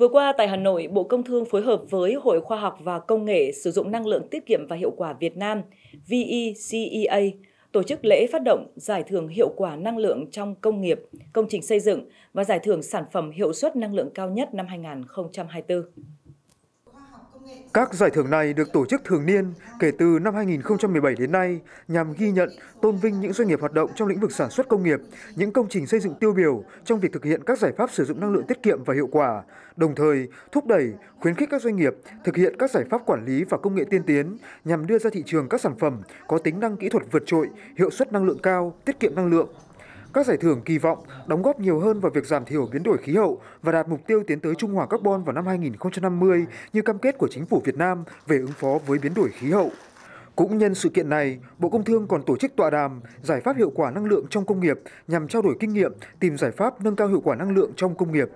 Vừa qua tại Hà Nội, Bộ Công Thương phối hợp với Hội Khoa học và Công nghệ sử dụng năng lượng tiết kiệm và hiệu quả Việt Nam VECEA tổ chức lễ phát động giải thưởng hiệu quả năng lượng trong công nghiệp, công trình xây dựng và giải thưởng sản phẩm hiệu suất năng lượng cao nhất năm 2024. Các giải thưởng này được tổ chức thường niên kể từ năm 2017 đến nay nhằm ghi nhận, tôn vinh những doanh nghiệp hoạt động trong lĩnh vực sản xuất công nghiệp, những công trình xây dựng tiêu biểu trong việc thực hiện các giải pháp sử dụng năng lượng tiết kiệm và hiệu quả, đồng thời thúc đẩy, khuyến khích các doanh nghiệp thực hiện các giải pháp quản lý và công nghệ tiên tiến nhằm đưa ra thị trường các sản phẩm có tính năng kỹ thuật vượt trội, hiệu suất năng lượng cao, tiết kiệm năng lượng các giải thưởng kỳ vọng đóng góp nhiều hơn vào việc giảm thiểu biến đổi khí hậu và đạt mục tiêu tiến tới trung hòa carbon vào năm 2050 như cam kết của chính phủ Việt Nam về ứng phó với biến đổi khí hậu. Cũng nhân sự kiện này, Bộ Công Thương còn tổ chức tọa đàm giải pháp hiệu quả năng lượng trong công nghiệp nhằm trao đổi kinh nghiệm, tìm giải pháp nâng cao hiệu quả năng lượng trong công nghiệp.